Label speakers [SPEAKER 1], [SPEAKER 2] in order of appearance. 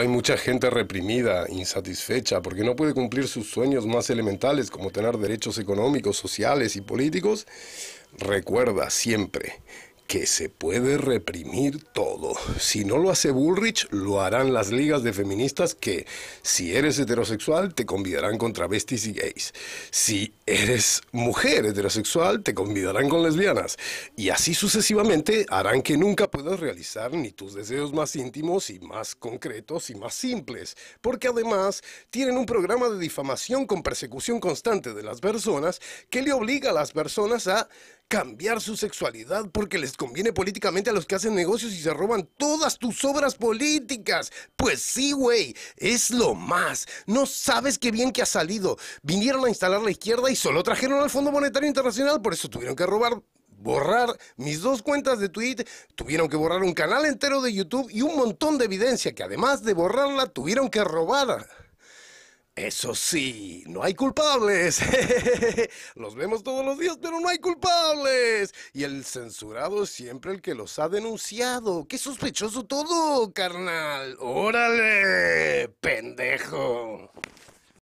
[SPEAKER 1] Hay mucha gente reprimida, insatisfecha, porque no puede cumplir sus sueños más elementales como tener derechos económicos, sociales y políticos. Recuerda siempre, que se puede reprimir todo. Si no lo hace Bullrich, lo harán las ligas de feministas que, si eres heterosexual, te convidarán con travestis y gays. Si eres mujer heterosexual, te convidarán con lesbianas. Y así sucesivamente harán que nunca puedas realizar ni tus deseos más íntimos y más concretos y más simples. Porque además tienen un programa de difamación con persecución constante de las personas que le obliga a las personas a cambiar su sexualidad porque les conviene políticamente a los que hacen negocios y se roban todas tus obras políticas. Pues sí, güey, es lo más. No sabes qué bien que ha salido. Vinieron a instalar la izquierda y solo trajeron al Fondo Monetario Internacional, por eso tuvieron que robar borrar mis dos cuentas de tweet, tuvieron que borrar un canal entero de YouTube y un montón de evidencia que además de borrarla tuvieron que robar. Eso sí, no hay culpables. los vemos todos los días, pero no hay culpables. Y el censurado es siempre el que los ha denunciado. Qué sospechoso todo, carnal. Órale, pendejo.